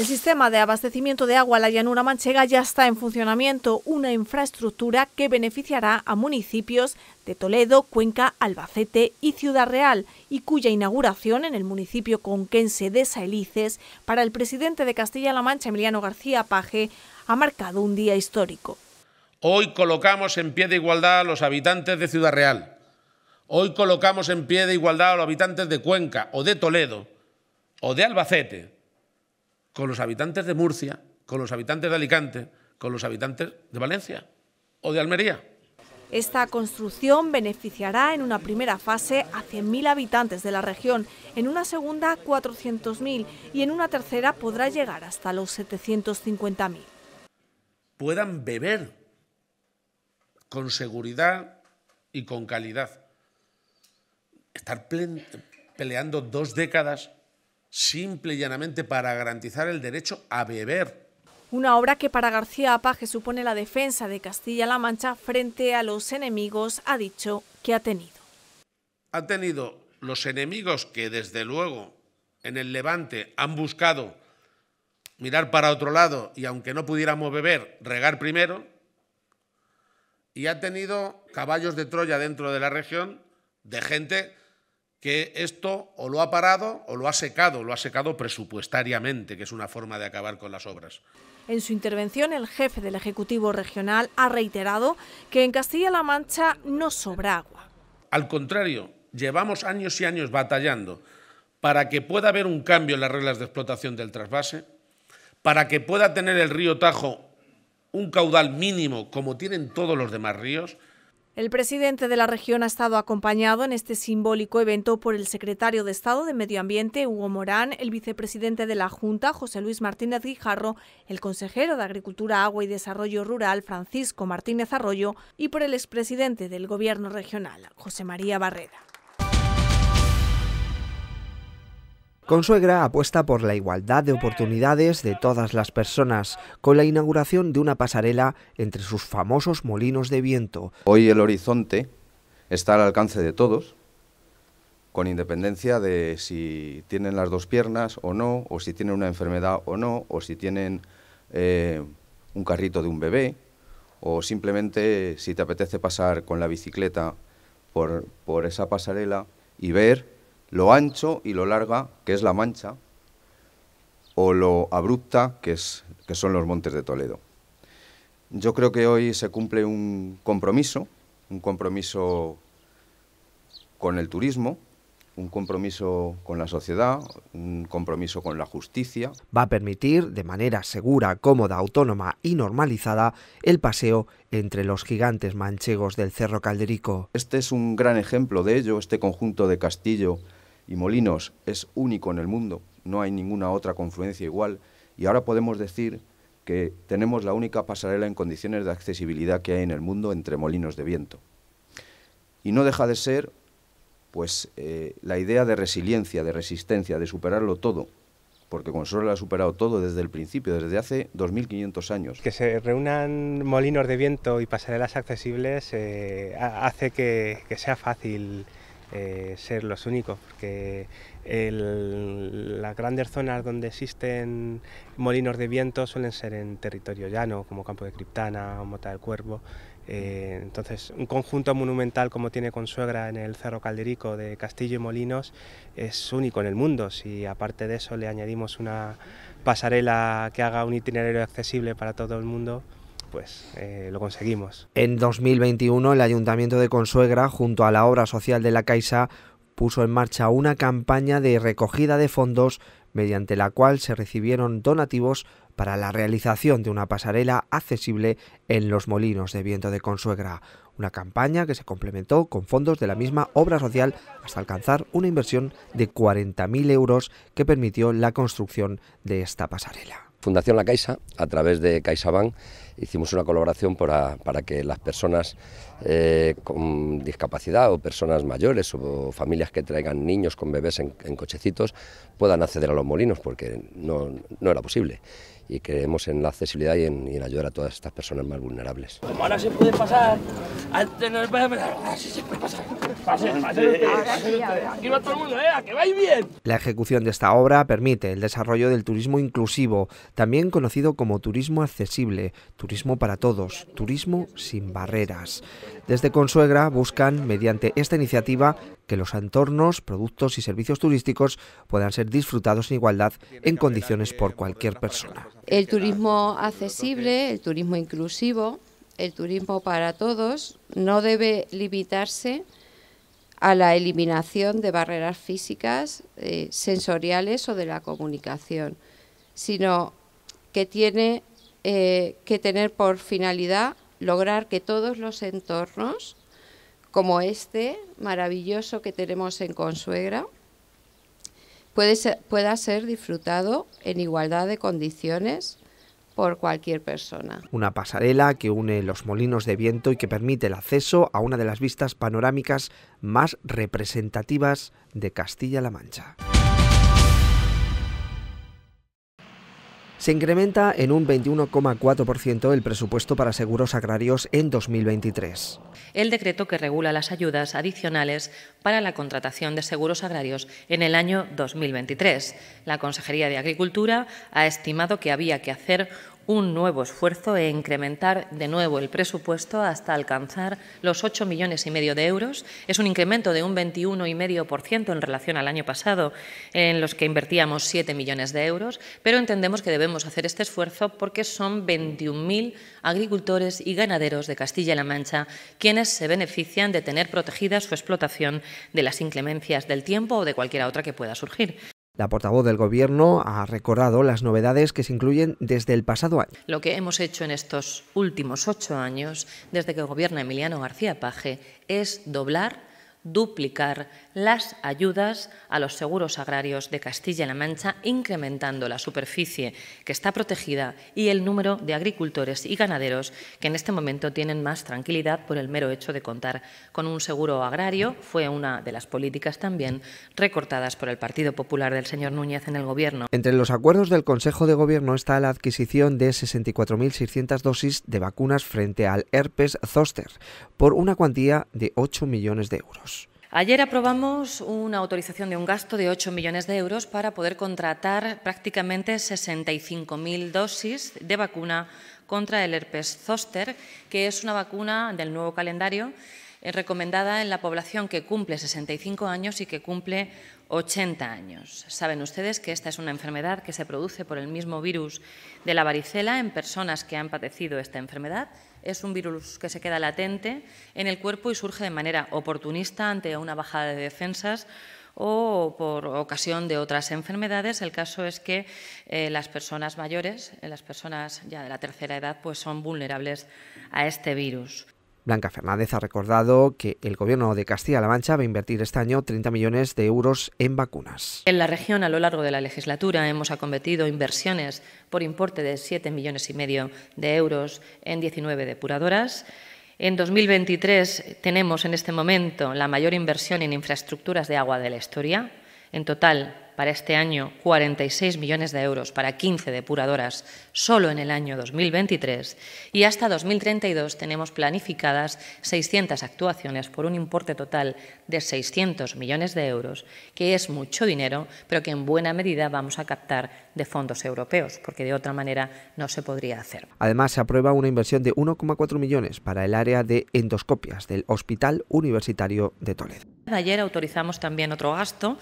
El sistema de abastecimiento de agua a la llanura manchega ya está en funcionamiento, una infraestructura que beneficiará a municipios de Toledo, Cuenca, Albacete y Ciudad Real, y cuya inauguración en el municipio conquense de Saelices, para el presidente de Castilla-La Mancha, Emiliano García Paje, ha marcado un día histórico. Hoy colocamos en pie de igualdad a los habitantes de Ciudad Real. Hoy colocamos en pie de igualdad a los habitantes de Cuenca o de Toledo o de Albacete con los habitantes de Murcia, con los habitantes de Alicante, con los habitantes de Valencia o de Almería. Esta construcción beneficiará en una primera fase a 100.000 habitantes de la región, en una segunda 400.000 y en una tercera podrá llegar hasta los 750.000. Puedan beber con seguridad y con calidad. Estar peleando dos décadas simple y llanamente para garantizar el derecho a beber. Una obra que para García Apaje supone la defensa de Castilla-La Mancha frente a los enemigos, ha dicho que ha tenido. Ha tenido los enemigos que desde luego en el Levante han buscado mirar para otro lado y aunque no pudiéramos beber, regar primero, y ha tenido caballos de Troya dentro de la región de gente que esto o lo ha parado o lo ha secado, lo ha secado presupuestariamente, que es una forma de acabar con las obras. En su intervención, el jefe del Ejecutivo Regional ha reiterado que en Castilla-La Mancha no sobra agua. Al contrario, llevamos años y años batallando para que pueda haber un cambio en las reglas de explotación del trasvase, para que pueda tener el río Tajo un caudal mínimo como tienen todos los demás ríos, el presidente de la región ha estado acompañado en este simbólico evento por el secretario de Estado de Medio Ambiente, Hugo Morán, el vicepresidente de la Junta, José Luis Martínez Guijarro, el consejero de Agricultura, Agua y Desarrollo Rural, Francisco Martínez Arroyo, y por el expresidente del Gobierno regional, José María Barrera. Consuegra apuesta por la igualdad de oportunidades de todas las personas, con la inauguración de una pasarela entre sus famosos molinos de viento. Hoy el horizonte está al alcance de todos, con independencia de si tienen las dos piernas o no, o si tienen una enfermedad o no, o si tienen eh, un carrito de un bebé, o simplemente si te apetece pasar con la bicicleta por esa pasarela y ver lo ancho y lo larga que es la Mancha o lo abrupta que, es, que son los montes de Toledo. Yo creo que hoy se cumple un compromiso, un compromiso con el turismo, un compromiso con la sociedad, un compromiso con la justicia. Va a permitir de manera segura, cómoda, autónoma y normalizada el paseo entre los gigantes manchegos del Cerro Calderico. Este es un gran ejemplo de ello, este conjunto de castillo y Molinos es único en el mundo, no hay ninguna otra confluencia igual y ahora podemos decir que tenemos la única pasarela en condiciones de accesibilidad que hay en el mundo entre molinos de viento. Y no deja de ser pues eh, la idea de resiliencia, de resistencia, de superarlo todo, porque Consuelo ha superado todo desde el principio, desde hace 2.500 años. Que se reúnan molinos de viento y pasarelas accesibles eh, hace que sea fácil eh, ser los únicos, porque las grandes zonas donde existen molinos de viento suelen ser en territorio llano, como Campo de Criptana o Mota del Cuervo. Eh, entonces, un conjunto monumental como tiene Consuegra en el Cerro Calderico de Castillo y Molinos es único en el mundo. Si aparte de eso le añadimos una pasarela que haga un itinerario accesible para todo el mundo, pues eh, lo conseguimos. En 2021 el Ayuntamiento de Consuegra, junto a la obra social de la Caixa, puso en marcha una campaña de recogida de fondos mediante la cual se recibieron donativos para la realización de una pasarela accesible en los molinos de viento de Consuegra, una campaña que se complementó con fondos de la misma obra social hasta alcanzar una inversión de 40.000 euros que permitió la construcción de esta pasarela. Fundación La Caixa, a través de CaixaBank, hicimos una colaboración para, que las personas eh, con discapacidad o personas mayores o familias que traigan niños con bebés en, cochecitos puedan acceder a los molinos, porque no, no era posible y creemos en la accesibilidad y en, ayudar a todas estas personas más vulnerables. ahora se puede pasar, antes no se pasar, puede pasar. Aquí va todo el mundo, eh, bien? La ejecución de esta obra permite el desarrollo del turismo inclusivo, también conocido como turismo accesible, turismo para todos, turismo sin barreras. Desde Consuegra buscan, mediante esta iniciativa, que los entornos, productos y servicios turísticos puedan ser disfrutados en igualdad en condiciones por cualquier persona. El turismo accesible, el turismo inclusivo, el turismo para todos no debe limitarse a la eliminación de barreras físicas, eh, sensoriales o de la comunicación, sino que tiene eh, que tener por finalidad lograr que todos los entornos como este maravilloso que tenemos en Consuegra pueda ser disfrutado en igualdad de condiciones por cualquier persona. Una pasarela que une los molinos de viento y que permite el acceso a una de las vistas panorámicas más representativas de Castilla-La Mancha. Se incrementa en un 21,4% el presupuesto para seguros agrarios en 2023. El decreto que regula las ayudas adicionales para la contratación de seguros agrarios en el año 2023. La Consejería de Agricultura ha estimado que había que hacer un nuevo esfuerzo e incrementar de nuevo el presupuesto hasta alcanzar los 8 millones y medio de euros. Es un incremento de un 21,5% en relación al año pasado, en los que invertíamos 7 millones de euros, pero entendemos que debemos hacer este esfuerzo porque son 21.000 agricultores y ganaderos de Castilla-La Mancha quienes se benefician de tener protegida su explotación de las inclemencias del tiempo o de cualquier otra que pueda surgir. La portavoz del Gobierno ha recordado las novedades que se incluyen desde el pasado año. Lo que hemos hecho en estos últimos ocho años, desde que gobierna Emiliano García Paje, es doblar duplicar las ayudas a los seguros agrarios de Castilla-La Mancha, incrementando la superficie que está protegida y el número de agricultores y ganaderos que en este momento tienen más tranquilidad por el mero hecho de contar con un seguro agrario. Fue una de las políticas también recortadas por el Partido Popular del señor Núñez en el Gobierno. Entre los acuerdos del Consejo de Gobierno está la adquisición de 64.600 dosis de vacunas frente al herpes zoster por una cuantía de 8 millones de euros. Ayer aprobamos una autorización de un gasto de 8 millones de euros para poder contratar prácticamente 65.000 dosis de vacuna contra el herpes zoster, que es una vacuna del nuevo calendario eh, recomendada en la población que cumple 65 años y que cumple 80 años. Saben ustedes que esta es una enfermedad que se produce por el mismo virus de la varicela en personas que han padecido esta enfermedad es un virus que se queda latente en el cuerpo y surge de manera oportunista ante una bajada de defensas o por ocasión de otras enfermedades. El caso es que eh, las personas mayores, eh, las personas ya de la tercera edad, pues son vulnerables a este virus. Blanca Fernández ha recordado que el gobierno de Castilla-La Mancha va a invertir este año 30 millones de euros en vacunas. En la región, a lo largo de la legislatura, hemos acometido inversiones por importe de 7 millones y medio de euros en 19 depuradoras. En 2023 tenemos en este momento la mayor inversión en infraestructuras de agua de la historia. En total, para este año 46 millones de euros para 15 depuradoras solo en el año 2023 y hasta 2032 tenemos planificadas 600 actuaciones por un importe total de 600 millones de euros, que es mucho dinero, pero que en buena medida vamos a captar de fondos europeos, porque de otra manera no se podría hacer. Además, se aprueba una inversión de 1,4 millones para el área de endoscopias del Hospital Universitario de Toledo. Ayer autorizamos también otro gasto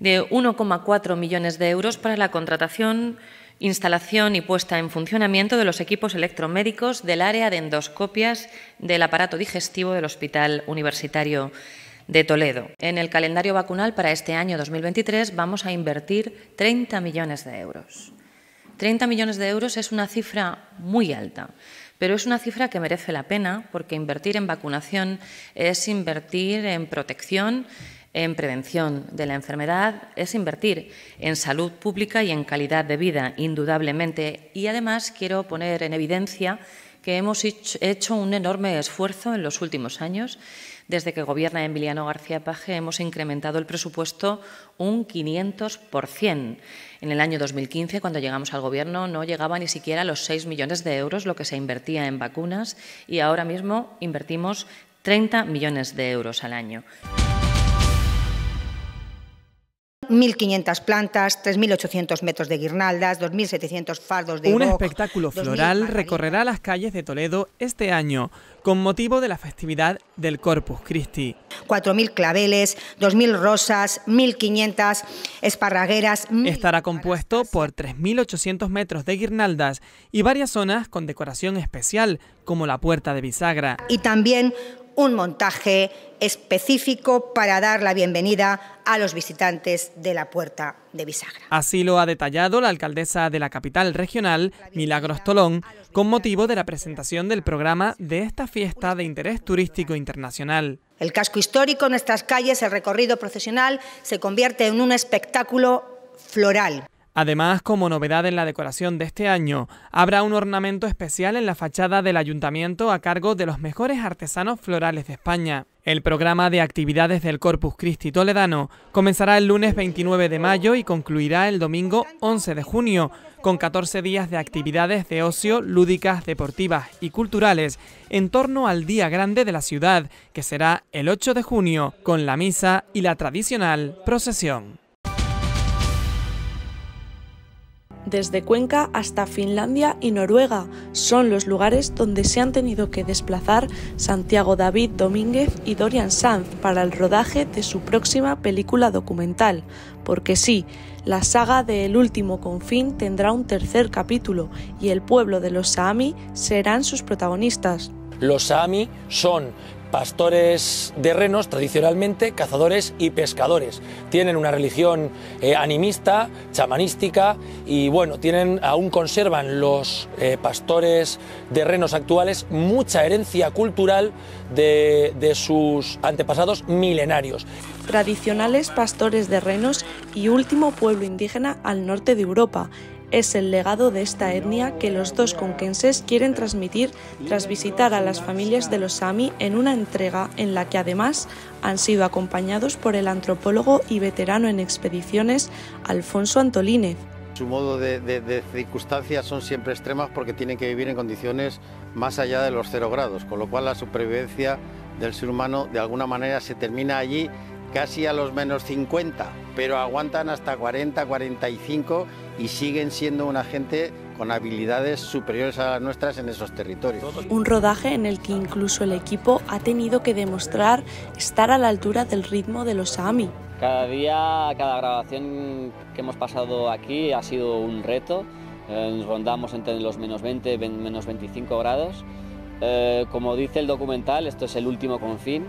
de 1,4 millones de euros para la contratación, instalación y puesta en funcionamiento de los equipos electromédicos del área de endoscopias del aparato digestivo del Hospital Universitario de Toledo. En el calendario vacunal para este año 2023 vamos a invertir 30 millones de euros. 30 millones de euros es una cifra muy alta, pero es una cifra que merece la pena porque invertir en vacunación es invertir en protección, en prevención de la enfermedad es invertir en salud pública y en calidad de vida, indudablemente. Y además quiero poner en evidencia que hemos hecho un enorme esfuerzo en los últimos años. Desde que gobierna Emiliano García Paje hemos incrementado el presupuesto un 500%. En el año 2015, cuando llegamos al Gobierno, no llegaba ni siquiera a los 6 millones de euros lo que se invertía en vacunas y ahora mismo invertimos 30 millones de euros al año. 1.500 plantas, 3.800 metros de guirnaldas, 2.700 fardos de... Un espectáculo floral recorrerá las calles de Toledo este año con motivo de la festividad del Corpus Christi. 4.000 claveles, 2.000 rosas, 1.500 esparragueras. Estará compuesto por 3.800 metros de guirnaldas y varias zonas con decoración especial, como la puerta de bisagra. Y también un montaje específico para dar la bienvenida a los visitantes de la Puerta de Bisagra. Así lo ha detallado la alcaldesa de la capital regional, Milagros Tolón, con motivo de la presentación del programa de esta fiesta de interés turístico internacional. El casco histórico, en nuestras calles, el recorrido procesional se convierte en un espectáculo floral. Además, como novedad en la decoración de este año, habrá un ornamento especial en la fachada del ayuntamiento a cargo de los mejores artesanos florales de España. El programa de actividades del Corpus Christi Toledano comenzará el lunes 29 de mayo y concluirá el domingo 11 de junio, con 14 días de actividades de ocio, lúdicas, deportivas y culturales en torno al Día Grande de la ciudad, que será el 8 de junio, con la misa y la tradicional procesión. desde Cuenca hasta Finlandia y Noruega son los lugares donde se han tenido que desplazar Santiago David Domínguez y Dorian Sanz para el rodaje de su próxima película documental. Porque sí, la saga de El último confín tendrá un tercer capítulo y el pueblo de los Saami serán sus protagonistas. Los Saami son pastores de renos tradicionalmente, cazadores y pescadores. Tienen una religión eh, animista, chamanística y bueno, tienen aún conservan los eh, pastores de renos actuales mucha herencia cultural de, de sus antepasados milenarios. Tradicionales pastores de renos y último pueblo indígena al norte de Europa. Es el legado de esta etnia que los dos conquenses quieren transmitir tras visitar a las familias de los Sami en una entrega en la que además han sido acompañados por el antropólogo y veterano en expediciones Alfonso Antolínez. Su modo de, circunstancias son siempre extremas porque tienen que vivir en condiciones más allá de los cero grados, con lo cual la supervivencia del ser humano de alguna manera se termina allí casi a los menos 50, pero aguantan hasta 40, 45 y siguen siendo una gente con habilidades superiores a las nuestras en esos territorios. Un rodaje en el que incluso el equipo ha tenido que demostrar estar a la altura del ritmo de los AMI. Cada día, cada grabación que hemos pasado aquí ha sido un reto. Eh, nos rondamos entre los menos 20 menos 25 grados. Eh, como dice el documental, esto es el último confín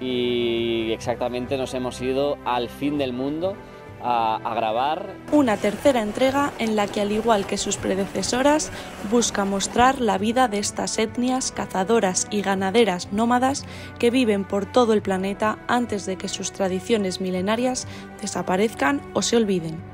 y exactamente nos hemos ido al fin del mundo a, grabar. Una tercera entrega en la que, al igual que sus predecesoras, busca mostrar la vida de estas etnias cazadoras y ganaderas nómadas que viven por todo el planeta antes de que sus tradiciones milenarias desaparezcan o se olviden.